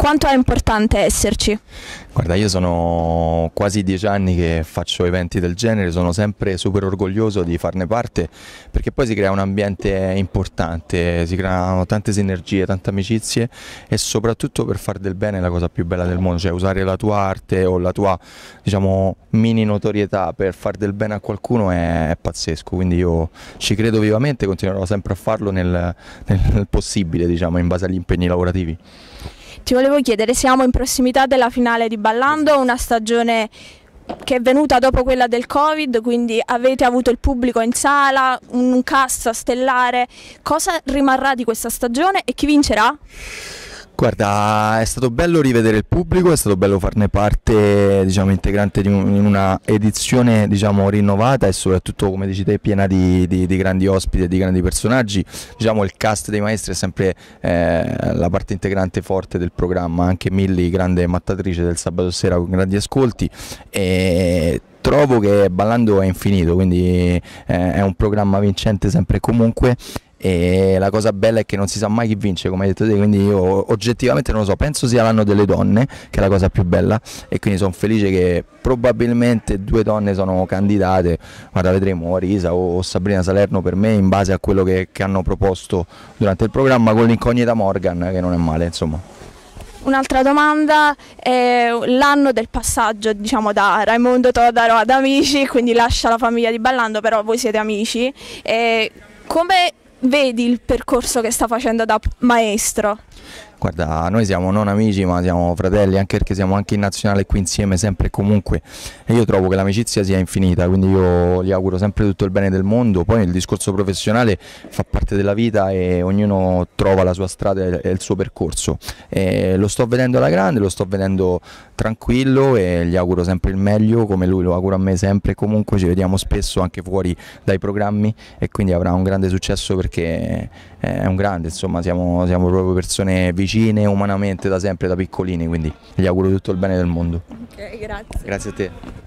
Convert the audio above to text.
Quanto è importante esserci? Guarda, io sono quasi dieci anni che faccio eventi del genere, sono sempre super orgoglioso di farne parte perché poi si crea un ambiente importante, si creano tante sinergie, tante amicizie e soprattutto per fare del bene è la cosa più bella del mondo, cioè usare la tua arte o la tua diciamo mini notorietà per fare del bene a qualcuno è, è pazzesco, quindi io ci credo vivamente, e continuerò sempre a farlo nel, nel possibile diciamo in base agli impegni lavorativi. Ti volevo chiedere, siamo in prossimità della finale di Ballando, una stagione che è venuta dopo quella del Covid, quindi avete avuto il pubblico in sala, un cast stellare. Cosa rimarrà di questa stagione e chi vincerà? Guarda, è stato bello rivedere il pubblico, è stato bello farne parte, diciamo, integrante di un, in una edizione, diciamo, rinnovata e soprattutto, come dici te, piena di, di, di grandi ospiti e di grandi personaggi. Diciamo, il cast dei maestri è sempre eh, la parte integrante forte del programma, anche Milly, grande mattatrice del sabato sera con grandi ascolti e trovo che Ballando è infinito, quindi eh, è un programma vincente sempre e comunque e la cosa bella è che non si sa mai chi vince come hai detto te quindi io oggettivamente non lo so penso sia l'anno delle donne che è la cosa più bella e quindi sono felice che probabilmente due donne sono candidate guarda vedremo Arisa o Sabrina Salerno per me in base a quello che, che hanno proposto durante il programma con l'incognita Morgan che non è male insomma Un'altra domanda, è l'anno del passaggio diciamo, da Raimondo Todaro ad Amici, quindi lascia la famiglia di Ballando, però voi siete amici, come vedi il percorso che sta facendo da maestro? Guarda, noi siamo non amici ma siamo fratelli anche perché siamo anche in nazionale qui insieme sempre e comunque e io trovo che l'amicizia sia infinita, quindi io gli auguro sempre tutto il bene del mondo, poi il discorso professionale fa parte della vita e ognuno trova la sua strada e il suo percorso. E lo sto vedendo alla grande, lo sto vedendo tranquillo e gli auguro sempre il meglio come lui lo augura a me sempre e comunque ci vediamo spesso anche fuori dai programmi e quindi avrà un grande successo perché eh, è un grande, insomma siamo, siamo proprio persone vicine vicine umanamente da sempre, da piccolini, quindi gli auguro tutto il bene del mondo. Ok, grazie. Grazie a te.